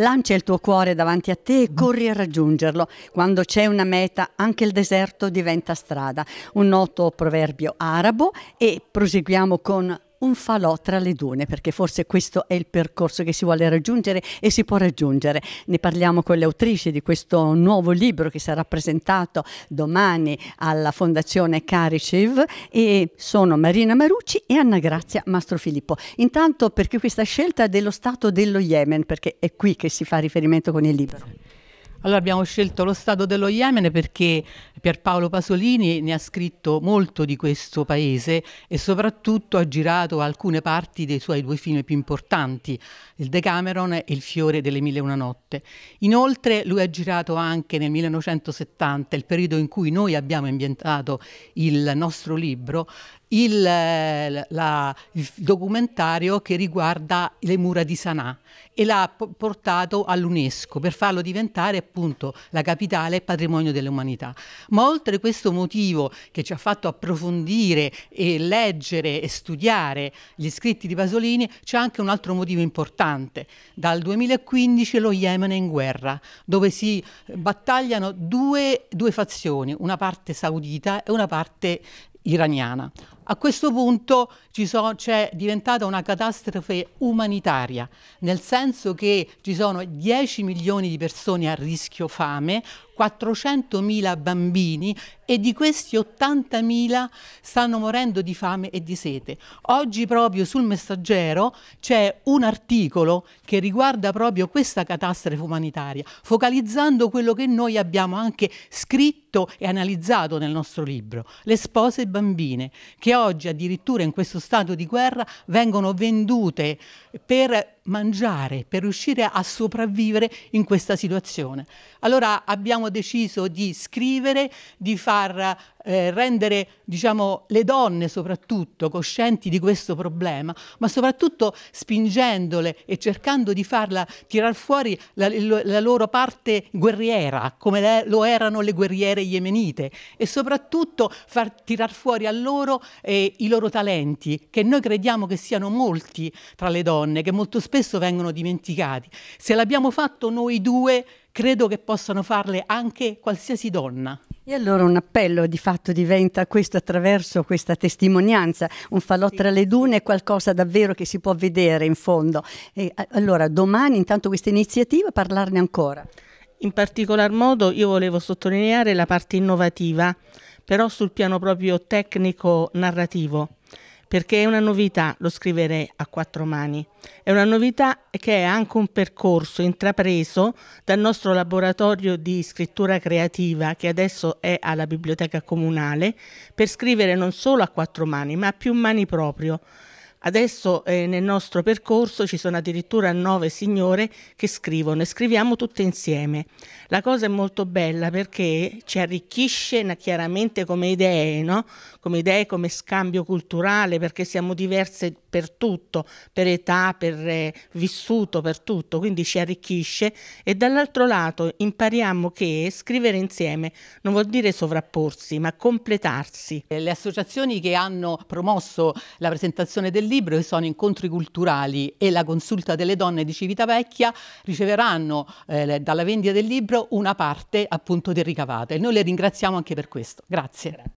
Lancia il tuo cuore davanti a te e corri a raggiungerlo. Quando c'è una meta, anche il deserto diventa strada. Un noto proverbio arabo e proseguiamo con un falò tra le dune, perché forse questo è il percorso che si vuole raggiungere e si può raggiungere. Ne parliamo con le autrici di questo nuovo libro che sarà presentato domani alla Fondazione Caricev e sono Marina Marucci e Anna Grazia Mastro Filippo. Intanto perché questa scelta dello Stato dello Yemen, perché è qui che si fa riferimento con il libro. Allora abbiamo scelto lo Stato dello Yemen perché Pierpaolo Pasolini ne ha scritto molto di questo paese e soprattutto ha girato alcune parti dei suoi due film più importanti, il Decameron e il Fiore delle Mille e una Notte. Inoltre lui ha girato anche nel 1970, il periodo in cui noi abbiamo ambientato il nostro libro, il, eh, la, il documentario che riguarda le mura di Sanà e l'ha portato all'UNESCO per farlo diventare appunto la capitale patrimonio dell'umanità. Ma oltre questo motivo che ci ha fatto approfondire e leggere e studiare gli scritti di Pasolini, c'è anche un altro motivo importante. Dal 2015 lo Yemen è in guerra, dove si eh, battagliano due, due fazioni, una parte saudita e una parte iraniana. A questo punto sono, c'è diventata una catastrofe umanitaria, nel senso che ci sono 10 milioni di persone a rischio fame, 400.000 bambini e di questi 80.000 stanno morendo di fame e di sete. Oggi proprio sul Messaggero c'è un articolo che riguarda proprio questa catastrofe umanitaria, focalizzando quello che noi abbiamo anche scritto e analizzato nel nostro libro, le spose bambine, che oggi addirittura in questo stato di guerra vengono vendute per mangiare, per riuscire a sopravvivere in questa situazione. Allora abbiamo deciso di scrivere, di far eh, rendere diciamo, le donne soprattutto coscienti di questo problema, ma soprattutto spingendole e cercando di farla tirar fuori la, la loro parte guerriera, come le, lo erano le guerriere yemenite, e soprattutto far tirar fuori a loro eh, i loro talenti, che noi crediamo che siano molti tra le donne, che molto spesso vengono dimenticati. Se l'abbiamo fatto noi due, credo che possano farle anche qualsiasi donna. E allora un appello di fatto diventa questo attraverso questa testimonianza, un falò sì. tra le dune, è qualcosa davvero che si può vedere in fondo. E allora domani intanto questa iniziativa parlarne ancora. In particolar modo io volevo sottolineare la parte innovativa, però sul piano proprio tecnico narrativo perché è una novità lo scrivere a quattro mani. È una novità che è anche un percorso intrapreso dal nostro laboratorio di scrittura creativa che adesso è alla biblioteca comunale per scrivere non solo a quattro mani ma a più mani proprio Adesso eh, nel nostro percorso ci sono addirittura nove signore che scrivono e scriviamo tutte insieme. La cosa è molto bella perché ci arricchisce chiaramente come idee, no? come idee, come scambio culturale, perché siamo diverse per tutto, per età, per eh, vissuto, per tutto, quindi ci arricchisce e dall'altro lato impariamo che scrivere insieme non vuol dire sovrapporsi, ma completarsi. Le associazioni che hanno promosso la presentazione del libro, che sono incontri culturali e la consulta delle donne di Civitavecchia, riceveranno eh, dalla vendita del libro una parte appunto del ricavato e noi le ringraziamo anche per questo. Grazie. Grazie.